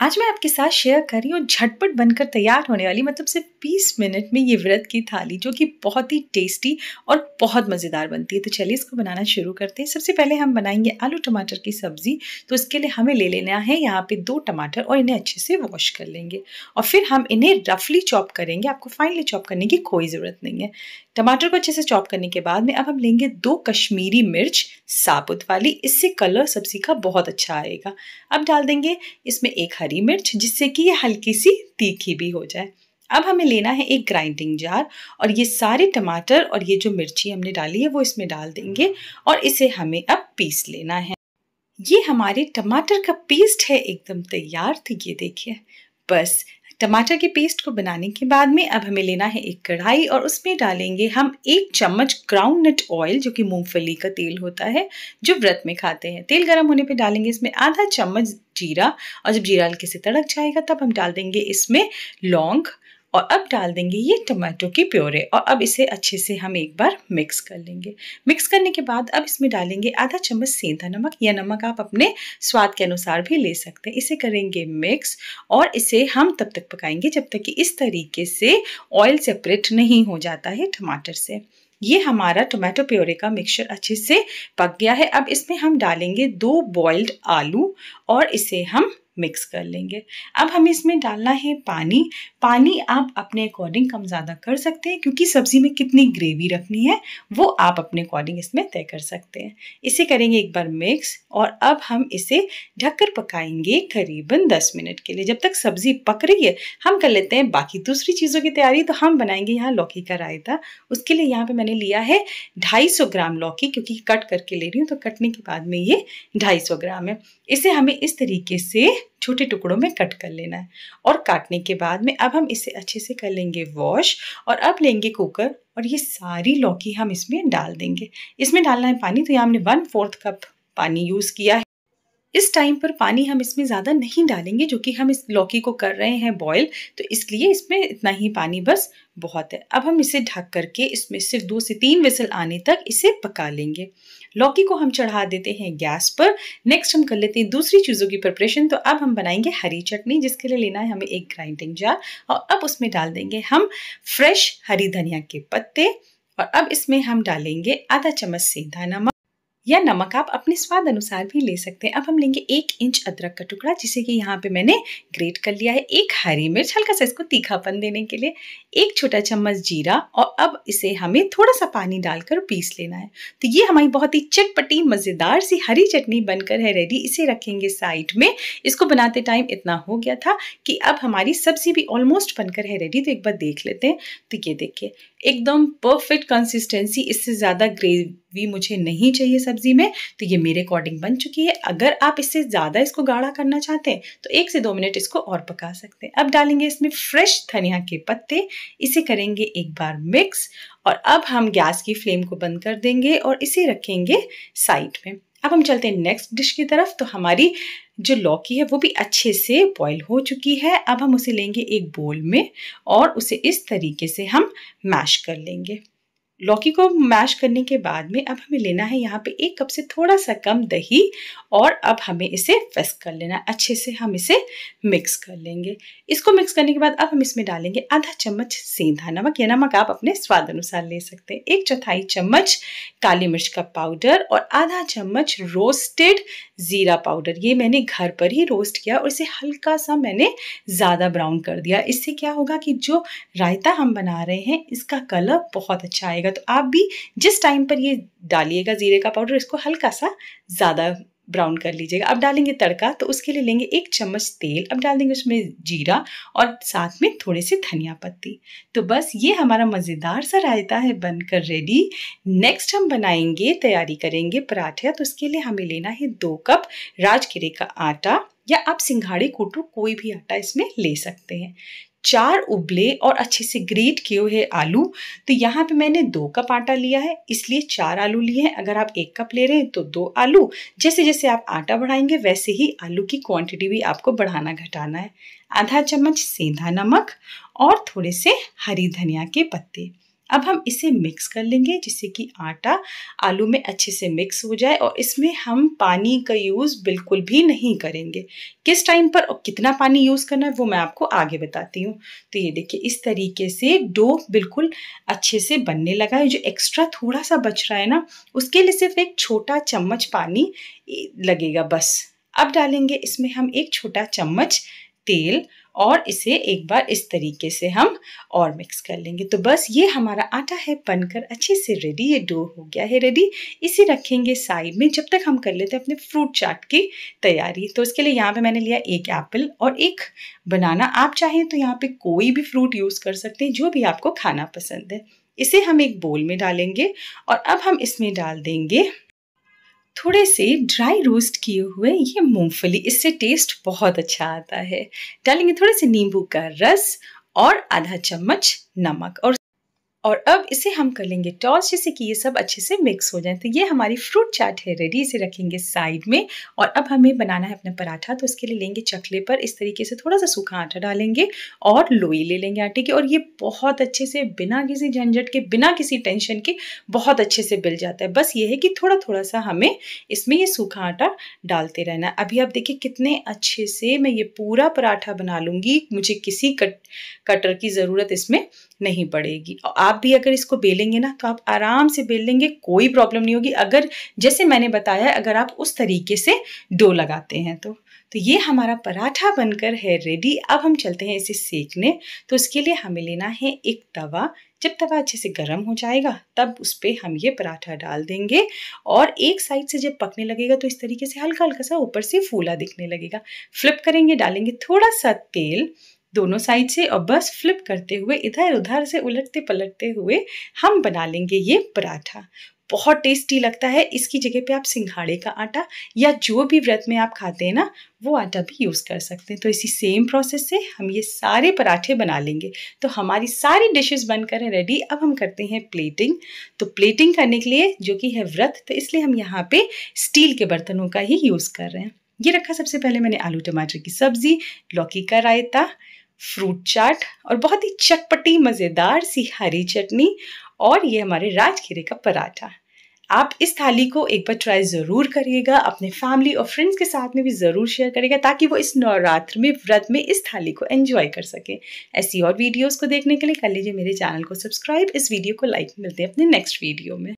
आज मैं आपके साथ शेयर कर रही हूँ झटपट बनकर तैयार होने वाली मतलब सिर्फ 20 मिनट में ये व्रत की थाली जो कि बहुत ही टेस्टी और बहुत मज़ेदार बनती है तो चलिए इसको बनाना शुरू करते हैं सबसे पहले हम बनाएंगे आलू टमाटर की सब्ज़ी तो इसके लिए हमें ले लेना है यहाँ पे दो टमाटर और इन्हें अच्छे से वॉश कर लेंगे और फिर हम इन्हें रफली चॉप करेंगे आपको फाइनली चॉप करने की कोई ज़रूरत नहीं है टमाटर को अच्छे से चॉप करने के बाद में अब हम लेंगे दो कश्मीरी मिर्च साबुत वाली इससे कलर सब्ज़ी का बहुत अच्छा आएगा अब डाल देंगे इसमें एक हरी मिर्च जिससे कि ये हल्की सी तीखी भी हो जाए अब हमें लेना है एक ग्राइंडिंग जार और ये सारे टमाटर और ये जो मिर्ची हमने डाली है वो इसमें डाल देंगे और इसे हमें अब पीस लेना है ये हमारे टमाटर का पेस्ट है एकदम तैयार तो ये देखिए बस टमाटर के पेस्ट को बनाने के बाद में अब हमें लेना है एक कढ़ाई और उसमें डालेंगे हम एक चम्मच ग्राउंड नट ऑयल जो कि मूंगफली का तेल होता है जो व्रत में खाते हैं तेल गर्म होने पे डालेंगे इसमें आधा चम्मच जीरा और जब जीरा हल्के से तड़क जाएगा तब हम डाल देंगे इसमें लौंग और अब डाल देंगे ये टमाटो की प्योरे और अब इसे अच्छे से हम एक बार मिक्स कर लेंगे मिक्स करने के बाद अब इसमें डालेंगे आधा चम्मच सेंधा नमक या नमक आप अपने स्वाद के अनुसार भी ले सकते हैं इसे करेंगे मिक्स और इसे हम तब तक पकाएंगे जब तक कि इस तरीके से ऑयल सेपरेट नहीं हो जाता है टमाटर से ये हमारा टोमेटो प्योरे का मिक्सचर अच्छे से पक गया है अब इसमें हम डालेंगे दो बॉइल्ड आलू और इसे हम मिक्स कर लेंगे अब हमें इसमें डालना है पानी पानी आप अपने अकॉर्डिंग कम ज़्यादा कर सकते हैं क्योंकि सब्ज़ी में कितनी ग्रेवी रखनी है वो आप अपने अकॉर्डिंग इसमें तय कर सकते हैं इसे करेंगे एक बार मिक्स और अब हम इसे ढककर पकाएंगे करीबन दस मिनट के लिए जब तक सब्ज़ी पक रही है हम कर लेते हैं बाकी दूसरी चीज़ों की तैयारी तो हम बनाएंगे यहाँ लौकी का रायता उसके लिए यहाँ पर मैंने लिया है ढाई ग्राम लौकी क्योंकि कट करके ले रही हूँ तो कटने के बाद में ये ढाई ग्राम है इसे हमें इस तरीके से छोटे टुकड़ों में कट कर लेना है और काटने के बाद में अब हम इसे अच्छे से कर लेंगे वॉश और अब लेंगे कुकर और ये सारी लौकी हम इसमें डाल देंगे इसमें डालना है पानी तो यहाँ हमने वन फोर्थ कप पानी यूज़ किया इस टाइम पर पानी हम इसमें ज़्यादा नहीं डालेंगे जो कि हम इस लौकी को कर रहे हैं बॉयल तो इसलिए इसमें इतना ही पानी बस बहुत है अब हम इसे ढक करके इसमें सिर्फ दो से तीन विसल आने तक इसे पका लेंगे लौकी को हम चढ़ा देते हैं गैस पर नेक्स्ट हम कर लेते हैं दूसरी चीज़ों की प्रिपरेशन तो अब हम बनाएंगे हरी चटनी जिसके लिए लेना है हमें एक ग्राइंडिंग जार और अब उसमें डाल देंगे हम फ्रेश हरी धनिया के पत्ते और अब इसमें हम डालेंगे आधा चम्मच सेंधा नमक या नमक आप अपने स्वाद अनुसार भी ले सकते हैं अब हम लेंगे एक इंच अदरक का टुकड़ा जिसे कि यहाँ पे मैंने ग्रेट कर लिया है एक हरी मिर्च हल्का सा इसको तीखापन देने के लिए एक छोटा चम्मच जीरा और अब इसे हमें थोड़ा सा पानी डालकर पीस लेना है तो ये हमारी बहुत ही चटपटी मज़ेदार सी हरी चटनी बनकर है रेडी इसे रखेंगे साइड में इसको बनाते टाइम इतना हो गया था कि अब हमारी सब्जी भी ऑलमोस्ट बनकर है रेडी तो एक बार देख लेते हैं तो ये देखिए एकदम परफेक्ट कंसिस्टेंसी इससे ज़्यादा ग्रेवी मुझे नहीं चाहिए सब्ज़ी में तो ये मेरे अकॉर्डिंग बन चुकी है अगर आप इससे ज़्यादा इसको गाढ़ा करना चाहते हैं तो एक से दो मिनट इसको और पका सकते हैं अब डालेंगे इसमें फ्रेश धनिया के पत्ते इसे करेंगे एक बार मिक्स और अब हम गैस की फ्लेम को बंद कर देंगे और इसे रखेंगे साइड में अब हम चलते हैं नेक्स्ट डिश की तरफ तो हमारी जो लौकी है वो भी अच्छे से बॉईल हो चुकी है अब हम उसे लेंगे एक बोल में और उसे इस तरीके से हम मैश कर लेंगे लौकी को मैश करने के बाद में अब हमें लेना है यहाँ पे एक कप से थोड़ा सा कम दही और अब हमें इसे फेस कर लेना है अच्छे से हम इसे मिक्स कर लेंगे इसको मिक्स करने के बाद अब हम इसमें डालेंगे आधा चम्मच सेंधा नमक यह नमक आप अपने स्वाद अनुसार ले सकते हैं एक चौथाई चम्मच काली मिर्च का पाउडर और आधा चम्मच रोस्टेड ज़ीरा पाउडर ये मैंने घर पर ही रोस्ट किया और इसे हल्का सा मैंने ज़्यादा ब्राउन कर दिया इससे क्या होगा कि जो रायता हम बना रहे हैं इसका कलर बहुत अच्छा आएगा तो आप भी जिस टाइम पर ये डालिएगा ज़ीरे का पाउडर इसको हल्का सा ज़्यादा ब्राउन कर लीजिएगा अब डालेंगे तड़का तो उसके लिए लेंगे एक चम्मच तेल अब डाल देंगे उसमें जीरा और साथ में थोड़े से धनिया पत्ती तो बस ये हमारा मज़ेदार सा रायता है बनकर रेडी नेक्स्ट हम बनाएंगे तैयारी करेंगे पराठे तो उसके लिए हमें लेना है दो कप राजगिरे का आटा या आप सिंघाड़े कोटू कोई भी आटा इसमें ले सकते हैं चार उबले और अच्छे से ग्रेट किए हुए आलू तो यहाँ पे मैंने दो कप आटा लिया है इसलिए चार आलू लिए हैं अगर आप एक कप ले रहे हैं तो दो आलू जैसे जैसे आप आटा बढ़ाएंगे वैसे ही आलू की क्वांटिटी भी आपको बढ़ाना घटाना है आधा चम्मच सेंधा नमक और थोड़े से हरी धनिया के पत्ते अब हम इसे मिक्स कर लेंगे जिससे कि आटा आलू में अच्छे से मिक्स हो जाए और इसमें हम पानी का यूज़ बिल्कुल भी नहीं करेंगे किस टाइम पर और कितना पानी यूज़ करना है वो मैं आपको आगे बताती हूँ तो ये देखिए इस तरीके से डो बिल्कुल अच्छे से बनने लगा है जो एक्स्ट्रा थोड़ा सा बच रहा है ना उसके लिए सिर्फ एक छोटा चम्मच पानी लगेगा बस अब डालेंगे इसमें हम एक छोटा चम्मच तेल और इसे एक बार इस तरीके से हम और मिक्स कर लेंगे तो बस ये हमारा आटा है बनकर अच्छे से रेडी ये डो हो गया है रेडी इसे रखेंगे साइड में जब तक हम कर लेते हैं अपने फ्रूट चाट की तैयारी तो इसके लिए यहाँ पे मैंने लिया एक एप्पल और एक बनाना आप चाहें तो यहाँ पे कोई भी फ्रूट यूज़ कर सकते हैं जो भी आपको खाना पसंद है इसे हम एक बोल में डालेंगे और अब हम इसमें डाल देंगे थोड़े से ड्राई रोस्ट किए हुए ये मूंगफली इससे टेस्ट बहुत अच्छा आता है डालेंगे थोड़े से नींबू का रस और आधा चम्मच नमक और और अब इसे हम कर लेंगे टॉस जैसे कि ये सब अच्छे से मिक्स हो जाए तो ये हमारी फ्रूट चाट है रेडी इसे रखेंगे साइड में और अब हमें बनाना है अपना पराठा तो इसके लिए लेंगे चकले पर इस तरीके से थोड़ा सा सूखा आटा डालेंगे और लोई ले लेंगे आटे की और ये बहुत अच्छे से बिना किसी झंझट के बिना किसी टेंशन के बहुत अच्छे से मिल जाता है बस ये है कि थोड़ा थोड़ा सा हमें इसमें ये सूखा आटा डालते रहना है अभी आप देखिए कितने अच्छे से मैं ये पूरा पराठा बना लूँगी मुझे किसी कट कटर की ज़रूरत इसमें नहीं पड़ेगी आप आप भी अगर इसको बेलेंगे ना तो आप आराम से बेल लेंगे कोई प्रॉब्लम नहीं होगी अगर जैसे मैंने बताया अगर आप उस तरीके से डो लगाते हैं तो तो ये हमारा पराठा बनकर है रेडी अब हम चलते हैं इसे सेकने तो उसके लिए हमें लेना है एक तवा जब तवा अच्छे से गर्म हो जाएगा तब उस पर हम ये पराठा डाल देंगे और एक साइड से जब पकने लगेगा तो इस तरीके से हल्का हल्का सा ऊपर से फूला दिखने लगेगा फ्लिप करेंगे डालेंगे थोड़ा सा तेल दोनों साइड से और बस फ्लिप करते हुए इधर उधर से उलटते पलटते हुए हम बना लेंगे ये पराठा बहुत टेस्टी लगता है इसकी जगह पे आप सिंघाड़े का आटा या जो भी व्रत में आप खाते हैं ना वो आटा भी यूज़ कर सकते हैं तो इसी सेम प्रोसेस से हम ये सारे पराठे बना लेंगे तो हमारी सारी डिशेस बनकर है रेडी अब हम करते हैं प्लेटिंग तो प्लेटिंग करने के लिए जो कि है व्रत तो इसलिए हम यहाँ पर स्टील के बर्तनों का ही यूज़ कर रहे हैं ये रखा सबसे पहले मैंने आलू टमाटर की सब्ज़ी लौकी का रायता फ्रूट चाट और बहुत ही चटपटी मज़ेदार सी हरी चटनी और ये हमारे राजखीरे का पराठा आप इस थाली को एक बार ट्राई ज़रूर करिएगा अपने फैमिली और फ्रेंड्स के साथ में भी ज़रूर शेयर करिएगा ताकि वो इस नवरात्र में व्रत में इस थाली को एंजॉय कर सके ऐसी और वीडियोस को देखने के लिए कर लीजिए मेरे चैनल को सब्सक्राइब इस वीडियो को लाइक मिलते हैं अपने नेक्स्ट वीडियो में